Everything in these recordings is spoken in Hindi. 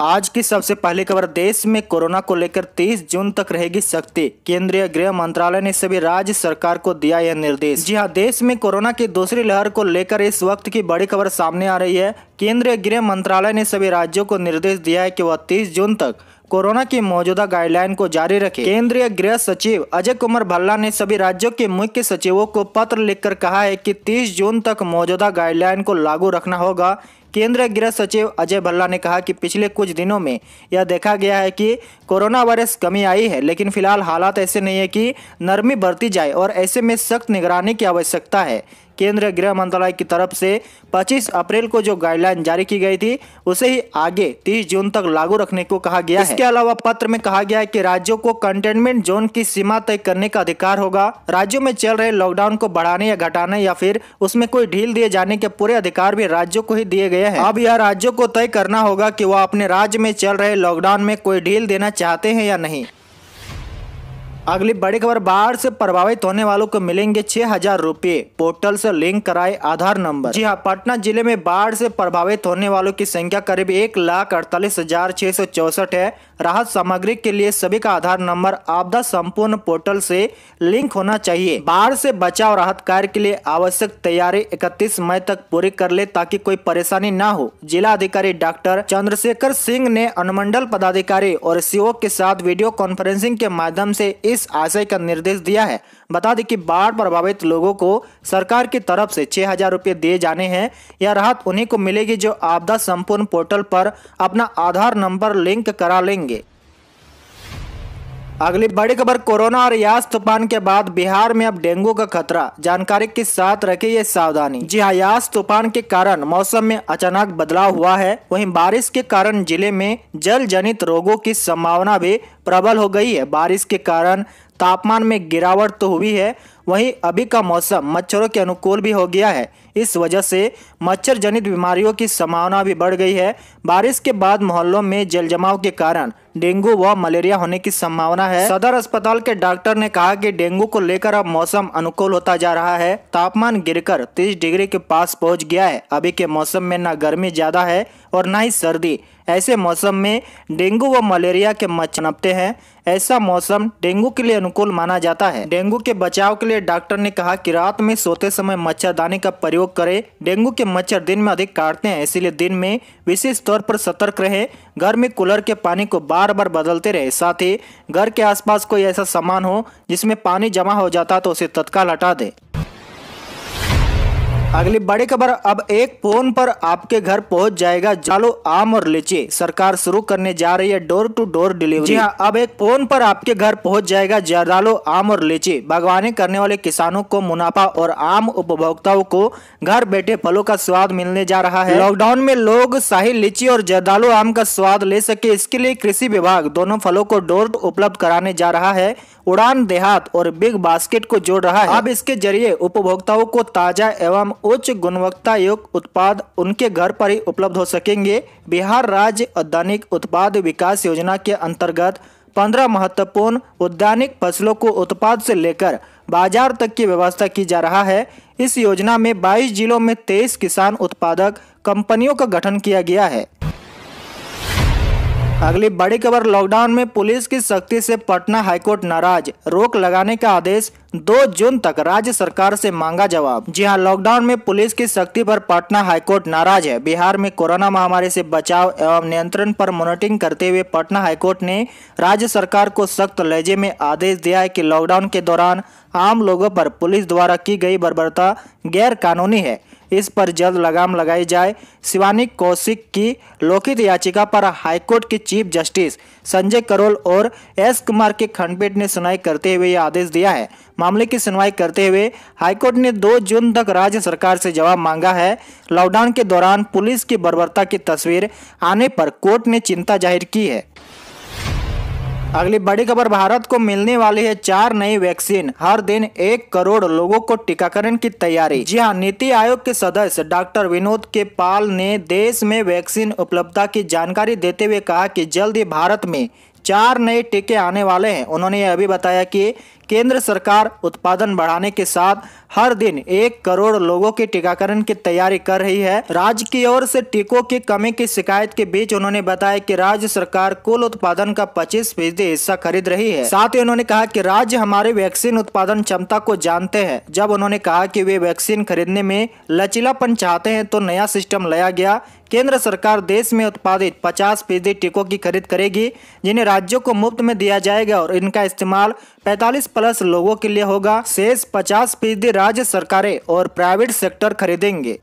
आज की सबसे पहली खबर देश में कोरोना को लेकर 30 जून तक रहेगी सख्ती केंद्रीय गृह मंत्रालय ने सभी राज्य सरकार को दिया यह निर्देश जी हाँ देश में कोरोना की दूसरी लहर को लेकर इस वक्त की बड़ी खबर सामने आ रही है केंद्रीय गृह मंत्रालय ने सभी राज्यों को निर्देश दिया है की वह तीस जून तक कोरोना की मौजूदा गाइडलाइन को जारी रखे केंद्रीय गृह सचिव अजय कुमार भल्ला ने सभी राज्यों के मुख्य सचिवों को पत्र लिखकर कहा है कि 30 जून तक मौजूदा गाइडलाइन को लागू रखना होगा केंद्रीय गृह सचिव अजय भल्ला ने कहा कि पिछले कुछ दिनों में यह देखा गया है कि कोरोना वायरस कमी आई है लेकिन फिलहाल हालात ऐसे नहीं है कि नरमी बढ़ती जाए और ऐसे में सख्त निगरानी की आवश्यकता है केंद्रीय गृह मंत्रालय की तरफ से 25 अप्रैल को जो गाइडलाइन जारी की गई थी उसे ही आगे 30 जून तक लागू रखने को कहा गया इसके है अलावा पत्र में कहा गया है कि राज्यों को कंटेनमेंट जोन की सीमा तय करने का अधिकार होगा राज्यों में चल रहे लॉकडाउन को बढ़ाने या घटाने या फिर उसमें कोई ढील दिए जाने के पूरे अधिकार भी राज्यों को ही दिए गए गया है अब यह राज्यों को तय करना होगा कि वह अपने राज्य में चल रहे लॉकडाउन में कोई ढील देना चाहते हैं या नहीं अगली बड़ी खबर बाढ़ से प्रभावित होने वालों को मिलेंगे छह हजार रूपए पोर्टल से लिंक कराए आधार नंबर जी हाँ पटना जिले में बाढ़ से प्रभावित होने वालों की संख्या करीब एक लाख अड़तालीस हजार छह सौ चौसठ है राहत सामग्री के लिए सभी का आधार नंबर आपदा संपूर्ण पोर्टल से लिंक होना चाहिए बाढ़ से बचाव राहत कार्य के लिए आवश्यक तैयारी इकतीस मई तक पूरी कर ले ताकि कोई परेशानी न हो जिला अधिकारी डॉक्टर चंद्रशेखर सिंह ने अनुमंडल पदाधिकारी और सीओ के साथ वीडियो कॉन्फ्रेंसिंग के माध्यम से इस इस आशय का निर्देश दिया है बता दें कि बाढ़ प्रभावित लोगों को सरकार की तरफ से छह हजार रुपये दिए जाने हैं यह राहत उन्हीं को मिलेगी जो आपदा संपूर्ण पोर्टल पर अपना आधार नंबर लिंक करा लेंगे अगली बड़ी खबर कोरोना और यास तूफान के बाद बिहार में अब डेंगू का खतरा जानकारी के साथ रखे ये सावधानी जी हाँ यास तूफान के कारण मौसम में अचानक बदलाव हुआ है वहीं बारिश के कारण जिले में जल जनित रोगों की संभावना भी प्रबल हो गई है बारिश के कारण तापमान में गिरावट तो हुई है वहीं अभी का मौसम मच्छरों के अनुकूल भी हो गया है इस वजह से मच्छर जनित बीमारियों की संभावना भी बढ़ गई है बारिश के बाद मोहल्लों में जल जमाव के कारण डेंगू व मलेरिया होने की संभावना है सदर अस्पताल के डॉक्टर ने कहा कि डेंगू को लेकर अब मौसम अनुकूल होता जा रहा है तापमान गिरकर 30 डिग्री के पास पहुंच गया है अभी के मौसम में न गर्मी ज्यादा है और न ही सर्दी ऐसे मौसम में डेंगू व मलेरिया के मच्छर नपते हैं ऐसा मौसम डेंगू के लिए अनुकूल माना जाता है डेंगू के बचाव के लिए डॉक्टर ने कहा की रात में सोते समय मच्छरदानी का प्रयोग प्रयोग करें डेंगू के मच्छर दिन में अधिक काटते हैं इसीलिए दिन में विशेष तौर पर सतर्क रहें घर में कूलर के पानी को बार बार बदलते रहे साथ ही घर के आसपास कोई ऐसा सामान हो जिसमें पानी जमा हो जाता तो उसे तत्काल हटा दें अगली बड़ी खबर अब एक फोन पर आपके घर पहुंच जाएगा जालो आम और लीची सरकार शुरू करने जा रही है डोर टू डोर डिलीवरी जी हाँ अब एक फोन पर आपके घर पहुंच जाएगा जालो आम और लीची बागवानी करने वाले किसानों को मुनाफा और आम उपभोक्ताओं को घर बैठे फलों का स्वाद मिलने जा रहा है लॉकडाउन में लोग शाही लीची और जर्दालू आम का स्वाद ले सके इसके लिए कृषि विभाग दोनों फलों को डोर उपलब्ध कराने जा रहा है उड़ान देहात और बिग बास्केट को जोड़ रहा है हाँ। अब इसके जरिए उपभोक्ताओं को ताजा एवं उच्च गुणवत्ता युक्त उत्पाद उनके घर पर ही उपलब्ध हो सकेंगे बिहार राज्य औद्यानिक उत्पाद विकास योजना के अंतर्गत पंद्रह महत्वपूर्ण उद्यानिक फसलों को उत्पाद से लेकर बाजार तक की व्यवस्था की जा रहा है इस योजना में 22 जिलों में 23 किसान उत्पादक कंपनियों का गठन किया गया है अगली बड़ी खबर लॉकडाउन में पुलिस की सख्ती से पटना हाईकोर्ट नाराज रोक लगाने का आदेश 2 जून तक राज्य सरकार से मांगा जवाब जी हां लॉकडाउन में पुलिस की सख्ती पर पटना हाईकोर्ट नाराज है बिहार में कोरोना महामारी से बचाव एवं नियंत्रण पर मॉनिटरिंग करते हुए पटना हाईकोर्ट ने राज्य सरकार को सख्त लहजे में आदेश दिया है की लॉकडाउन के दौरान आम लोगों पर पुलिस द्वारा की गई बर्बरता गैर कानूनी है इस पर जल्द लगाम लगाई जाए शिवानी कौशिक की लोकित याचिका पर हाईकोर्ट के चीफ जस्टिस संजय करोल और एस कुमार के खंडपीठ ने सुनवाई करते हुए यह आदेश दिया है मामले की सुनवाई करते हुए हाईकोर्ट ने 2 जून तक राज्य सरकार से जवाब मांगा है लॉकडाउन के दौरान पुलिस की बर्बरता की तस्वीर आने पर कोर्ट ने चिंता जाहिर की है अगली बड़ी खबर भारत को मिलने वाली है चार नई वैक्सीन हर दिन एक करोड़ लोगों को टीकाकरण की तैयारी जी हाँ नीति आयोग के सदस्य डॉक्टर विनोद के पाल ने देश में वैक्सीन उपलब्धता की जानकारी देते हुए कहा कि जल्द ही भारत में चार नए टीके आने वाले हैं उन्होंने यह भी बताया कि केंद्र सरकार उत्पादन बढ़ाने के साथ हर दिन एक करोड़ लोगों के टीकाकरण की तैयारी कर रही है राज्य की ओर से टीकों की कमी की शिकायत के बीच उन्होंने बताया कि राज्य सरकार कुल उत्पादन का 25 फीसदी हिस्सा खरीद रही है साथ ही उन्होंने कहा कि राज्य हमारे वैक्सीन उत्पादन क्षमता को जानते हैं जब उन्होंने कहा की वे वैक्सीन खरीदने में लचीलापन चाहते है तो नया सिस्टम लाया गया केंद्र सरकार देश में उत्पादित 50 फीसदी टीकों की खरीद करेगी जिन्हें राज्यों को मुफ्त में दिया जाएगा और इनका इस्तेमाल 45 प्लस लोगों के लिए होगा शेष पचास फीसदी राज्य सरकारें और प्राइवेट सेक्टर खरीदेंगे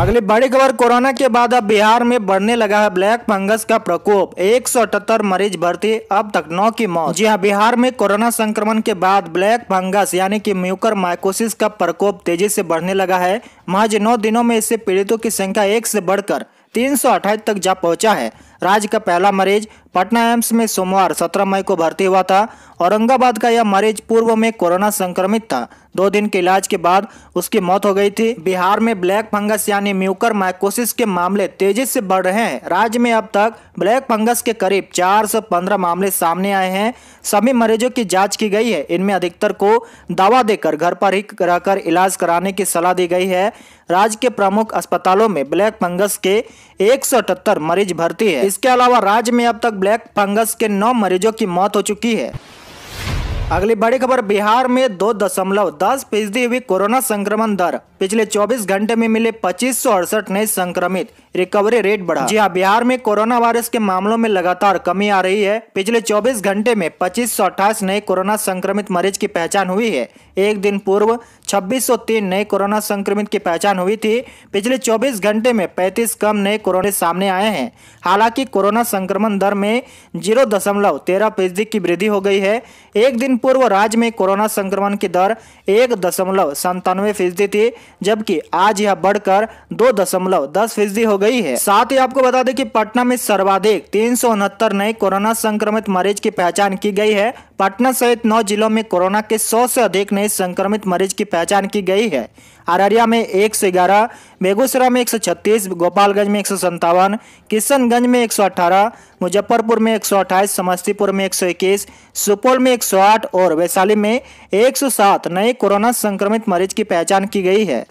अगली बड़ी खबर कोरोना के बाद अब बिहार में बढ़ने लगा है ब्लैक फंगस का प्रकोप एक मरीज भर्ती अब तक नौ की मौत जी हाँ बिहार में कोरोना संक्रमण के बाद ब्लैक फंगस यानी कि म्यूकर माइकोसिस का प्रकोप तेजी से बढ़ने लगा है महज नौ दिनों में इससे पीड़ितों की संख्या एक से बढ़कर तीन तक जा पहुंचा है राज्य का पहला मरीज पटना एम्स में सोमवार 17 मई को भर्ती हुआ था औरंगाबाद का यह मरीज पूर्व में कोरोना संक्रमित था दो दिन के इलाज के बाद उसकी मौत हो गई थी बिहार में ब्लैक फंगस यानी म्यूकर माइकोसिस के मामले तेजी से बढ़ रहे हैं राज्य में अब तक ब्लैक फंगस के करीब 415 मामले सामने आए हैं सभी मरीजों की जांच की गई है इनमें अधिकतर को दवा देकर घर पर ही रहकर इलाज कराने की सलाह दी गई है राज्य के प्रमुख अस्पतालों में ब्लैक फंगस के एक मरीज भर्ती है इसके अलावा राज्य में अब तक ब्लैक फंगस के नौ मरीजों की मौत हो चुकी है अगली बड़ी खबर बिहार में दो दशमलव दस फीसदी हुई कोरोना संक्रमण दर पिछले 24 घंटे में मिले पच्चीस नए संक्रमित रिकवरी रेट बढ़ा जी हाँ बिहार में कोरोना वायरस के मामलों में लगातार कमी आ रही है पिछले 24 घंटे में पच्चीस नए कोरोना संक्रमित मरीज की पहचान हुई है एक दिन पूर्व 2603 नए कोरोना संक्रमित की पहचान हुई थी पिछले 24 घंटे में 35 कम नए कोरोना सामने आए हैं हालांकि कोरोना संक्रमण दर में जीरो दशमलव तेरह फीसदी की वृद्धि हो गई है एक दिन पूर्व राज्य में कोरोना संक्रमण की दर एक दशमलव संतानवे फीसदी थी जबकि आज यह बढ़कर दो दशमलव दस फीसदी हो गई है साथ ही आपको बता दें कि पटना में सर्वाधिक तीन सौ उनहत्तर नए कोरोना संक्रमित मरीज की पहचान की गई है पटना सहित नौ जिलों में कोरोना के सौ से अधिक नए संक्रमित मरीज की पहचान की गई है अररिया में एक सौ ग्यारह बेगूसराय में एक सौ छत्तीस गोपालगंज में एक सौ संतावन किशनगंज में एक सौ अठारह मुजफ्फरपुर में एक सौ अट्ठाईस समस्तीपुर में एक सौ इक्कीस सुपौल में एक सौ आठ और वैशाली में एक सौ सात नए कोरोना संक्रमित मरीज की पहचान की गई है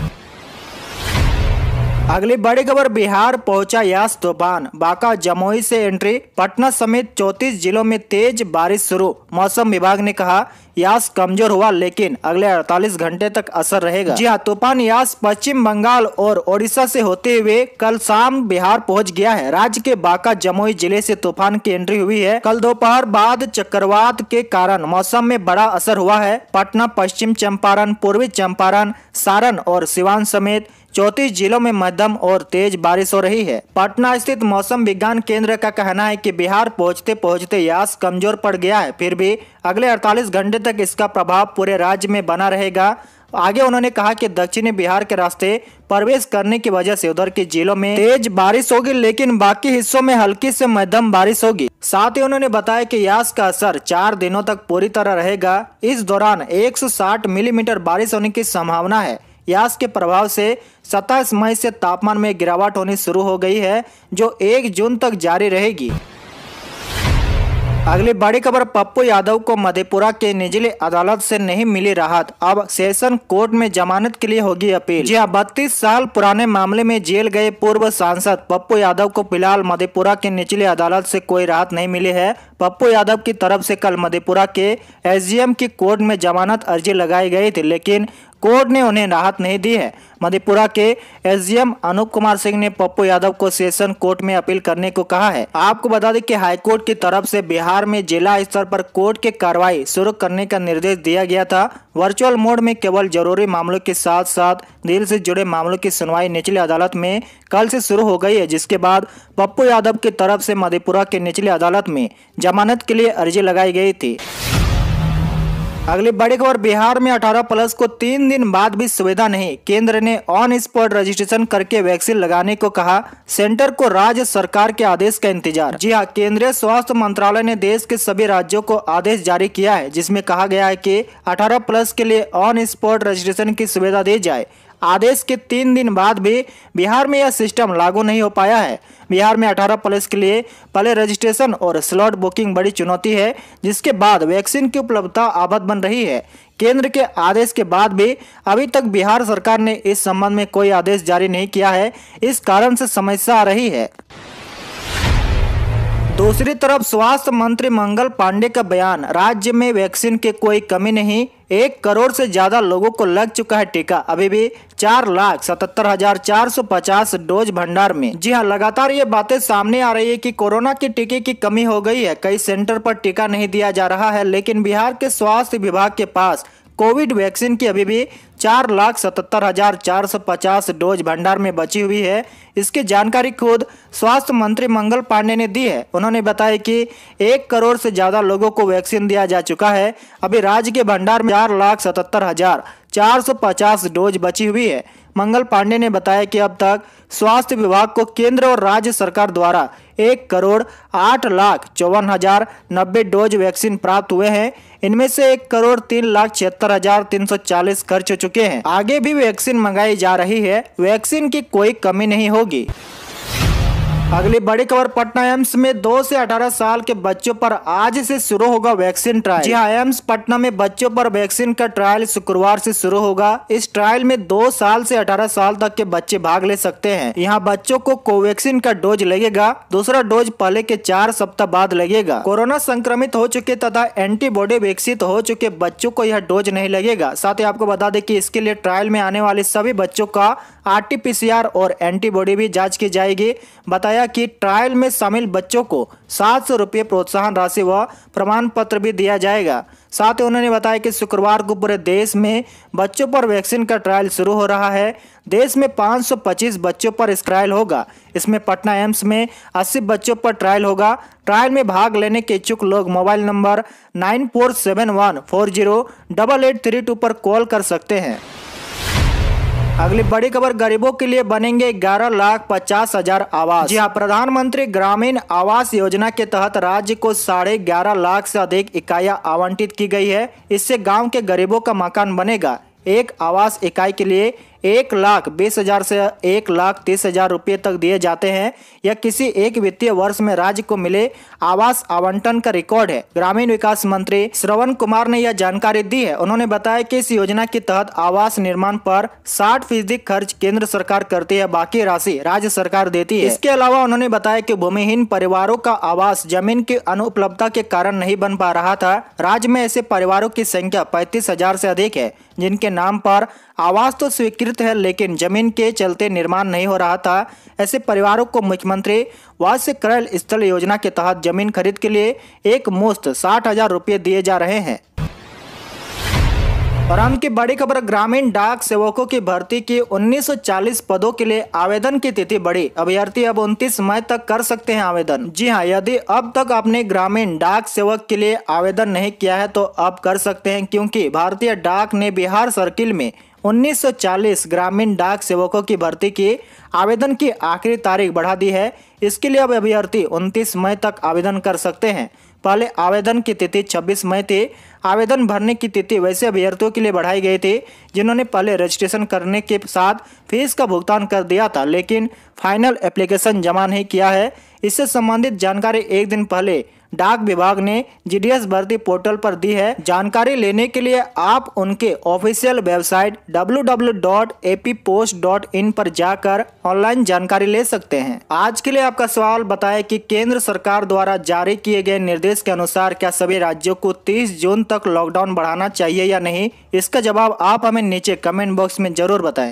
अगली बड़ी खबर बिहार पहुंचा यास तूफान बांका जमुई से एंट्री पटना समेत 34 जिलों में तेज बारिश शुरू मौसम विभाग ने कहा यास कमजोर हुआ लेकिन अगले 48 घंटे तक असर रहेगा जी हाँ तूफान यास पश्चिम बंगाल और ओडिशा से होते हुए कल शाम बिहार पहुंच गया है राज्य के बांका जमुई जिले से तूफान की एंट्री हुई है कल दोपहर बाद चक्रवात के कारण मौसम में बड़ा असर हुआ है पटना पश्चिम चंपारण पूर्वी चंपारण सारण और सिवान समेत चौतीस जिलों में मध्यम और तेज बारिश हो रही है पटना स्थित मौसम विज्ञान केंद्र का कहना है कि बिहार पहुंचते पहुंचते यास कमजोर पड़ गया है फिर भी अगले 48 घंटे तक इसका प्रभाव पूरे राज्य में बना रहेगा आगे उन्होंने कहा कि दक्षिणी बिहार के रास्ते प्रवेश करने की वजह से उधर के जिलों में तेज बारिश होगी लेकिन बाकी हिस्सों में हल्की से मध्यम बारिश होगी साथ ही उन्होंने बताया कि यास का असर चार दिनों तक पूरी तरह रहेगा इस दौरान 160 मिलीमीटर बारिश होने की संभावना है यास के प्रभाव से सत्ताईस मई से तापमान में गिरावट होनी शुरू हो गई है जो एक जून तक जारी रहेगी अगली बड़ी खबर पप्पू यादव को मधेपुरा के निचली अदालत से नहीं मिली राहत अब सेशन कोर्ट में जमानत के लिए होगी अपील जी हाँ, बत्तीस साल पुराने मामले में जेल गए पूर्व सांसद पप्पू यादव को फिलहाल मधेपुरा के निचली अदालत से कोई राहत नहीं मिली है पप्पू यादव की तरफ से कल मधेपुरा के एसडीएम की कोर्ट में जमानत अर्जी लगाई गई थी लेकिन कोर्ट ने उन्हें राहत नहीं दी है मधेपुरा के एसडीएम अनूप कुमार सिंह ने पप्पू यादव को सेशन कोर्ट में अपील करने को कहा है आपको बता दें कि कोर्ट की तरफ से बिहार में जिला स्तर पर कोर्ट की कार्रवाई शुरू करने का निर्देश दिया गया था वर्चुअल मोड में केवल जरूरी मामलों के साथ साथ दिल से जुड़े मामलों की सुनवाई निचली अदालत में कल से शुरू हो गई है जिसके बाद पप्पू यादव की तरफ से मधेपुरा के निचली अदालत में जमानत के लिए अर्जी लगाई गई थी अगली बड़ी खबर बिहार में 18 प्लस को तीन दिन बाद भी सुविधा नहीं केंद्र ने ऑन स्पॉट रजिस्ट्रेशन करके वैक्सीन लगाने को कहा सेंटर को राज्य सरकार के आदेश का इंतजार जी हाँ केंद्रीय स्वास्थ्य मंत्रालय ने देश के सभी राज्यों को आदेश जारी किया है जिसमें कहा गया है कि 18 प्लस के लिए ऑन स्पॉट रजिस्ट्रेशन की सुविधा दी जाए आदेश के तीन दिन बाद भी बिहार में यह सिस्टम लागू नहीं हो पाया है बिहार में 18 प्लस के लिए पहले रजिस्ट्रेशन और स्लॉट बुकिंग बड़ी चुनौती है जिसके बाद वैक्सीन की उपलब्धता आबद बन रही है केंद्र के आदेश के बाद भी अभी तक बिहार सरकार ने इस संबंध में कोई आदेश जारी नहीं किया है इस कारण से समस्या आ रही है दूसरी तरफ स्वास्थ्य मंत्री मंगल पांडे का बयान राज्य में वैक्सीन की कोई कमी नहीं एक करोड़ से ज्यादा लोगों को लग चुका है टीका अभी भी चार लाख सतहत्तर हजार चार सौ पचास डोज भंडार में जी हाँ लगातार ये बातें सामने आ रही है कि कोरोना के टीके की कमी हो गई है कई सेंटर पर टीका नहीं दिया जा रहा है लेकिन बिहार के स्वास्थ्य विभाग के पास कोविड वैक्सीन की अभी भी चार लाख सतहत्तर हजार चार सौ पचास डोज भंडार में बची हुई है इसकी जानकारी खुद स्वास्थ्य मंत्री मंगल पांडे ने दी है उन्होंने बताया कि एक करोड़ से ज़्यादा लोगों को वैक्सीन दिया जा चुका है अभी राज्य के भंडार में चार लाख सतहत्तर हजार 450 डोज बची हुई है मंगल पांडे ने बताया कि अब तक स्वास्थ्य विभाग को केंद्र और राज्य सरकार द्वारा एक करोड़ आठ लाख चौवन हजार नब्बे डोज वैक्सीन प्राप्त हुए हैं इनमें से एक करोड़ तीन लाख छिहत्तर हजार तीन सौ चालीस खर्च हो चुके हैं आगे भी वैक्सीन मंगाई जा रही है वैक्सीन की कोई कमी नहीं होगी अगली बड़ी खबर पटना एम्स में दो से अठारह साल के बच्चों पर आज से शुरू होगा वैक्सीन ट्रायल जी हाँ एम्स पटना में बच्चों पर वैक्सीन का ट्रायल शुक्रवार से शुरू होगा इस ट्रायल में दो साल से अठारह साल तक के बच्चे भाग ले सकते हैं यहाँ बच्चों को कोवैक्सीन का डोज लगेगा दूसरा डोज पहले के चार सप्ताह बाद लगेगा कोरोना संक्रमित हो चुके तथा एंटीबॉडी विकसित हो चुके बच्चों को यह डोज नहीं लगेगा साथ ही आपको बता दे की इसके लिए ट्रायल में आने वाले सभी बच्चों का आर और एंटीबॉडी भी जाँच की जाएगी बताया बताया कि ट्रायल में शामिल बच्चों को सात सौ रुपये प्रोत्साहन राशि व प्रमाण पत्र भी दिया जाएगा साथ ही उन्होंने बताया कि शुक्रवार को पूरे देश में बच्चों पर वैक्सीन का ट्रायल शुरू हो रहा है देश में 525 बच्चों पर इस ट्रायल होगा इसमें पटना एम्स में 80 बच्चों पर ट्रायल होगा ट्रायल में भाग लेने के इच्छुक लोग मोबाइल नंबर नाइन पर कॉल कर सकते हैं अगली बड़ी खबर गरीबों के लिए बनेंगे ग्यारह लाख पचास हजार आवास जी हाँ प्रधानमंत्री ग्रामीण आवास योजना के तहत राज्य को साढ़े ग्यारह लाख से अधिक इकाइयां आवंटित की गई है इससे गांव के गरीबों का मकान बनेगा एक आवास इकाई के लिए एक लाख बीस हजार से एक लाख तीस हजार रुपये तक दिए जाते हैं यह किसी एक वित्तीय वर्ष में राज्य को मिले आवास आवंटन का रिकॉर्ड है ग्रामीण विकास मंत्री श्रवण कुमार ने यह जानकारी दी है उन्होंने बताया कि इस योजना के तहत आवास निर्माण पर साठ फीसदी खर्च केंद्र सरकार करती है बाकी राशि राज्य सरकार देती है इसके अलावा उन्होंने बताया की भूमिहीन परिवारों का आवास जमीन की अनुपलब्धता के कारण नहीं बन पा रहा था राज्य में ऐसे परिवारों की संख्या पैतीस हजार से अधिक है जिनके नाम पर आवास तो स्वीकृत स्वीकृत है लेकिन जमीन के चलते निर्माण नहीं हो रहा था ऐसे परिवारों को मुख्यमंत्री वास्य क्रय स्थल योजना के तहत जमीन खरीद के लिए एक मुफ्त साठ हजार रुपये दिए जा रहे हैं और हम की बड़ी खबर ग्रामीण डाक सेवकों की भर्ती की 1940 पदों के लिए आवेदन की तिथि बढ़ी अभ्यर्थी अब 29 मई तक कर सकते हैं आवेदन जी हाँ यदि अब तक आपने ग्रामीण डाक सेवक के लिए आवेदन नहीं किया है तो अब कर सकते हैं क्योंकि भारतीय डाक ने बिहार सर्किल में 1940 ग्रामीण डाक सेवकों की भर्ती की आवेदन की आखिरी तारीख बढ़ा दी है इसके लिए अब अभ्यर्थी 29 मई तक आवेदन कर सकते हैं पहले आवेदन की तिथि 26 मई थी आवेदन भरने की तिथि वैसे अभ्यर्थियों के लिए बढ़ाई गई थी जिन्होंने पहले रजिस्ट्रेशन करने के साथ फीस का भुगतान कर दिया था लेकिन फाइनल एप्लीकेशन जमा नहीं किया है इससे संबंधित जानकारी एक दिन पहले डाक विभाग ने जी भर्ती पोर्टल पर दी है जानकारी लेने के लिए आप उनके ऑफिशियल वेबसाइट www.appost.in पर जाकर ऑनलाइन जानकारी ले सकते हैं आज के लिए आपका सवाल बताए कि केंद्र सरकार द्वारा जारी किए गए निर्देश के अनुसार क्या सभी राज्यों को 30 जून तक लॉकडाउन बढ़ाना चाहिए या नहीं इसका जवाब आप हमें नीचे कमेंट बॉक्स में जरूर बताएं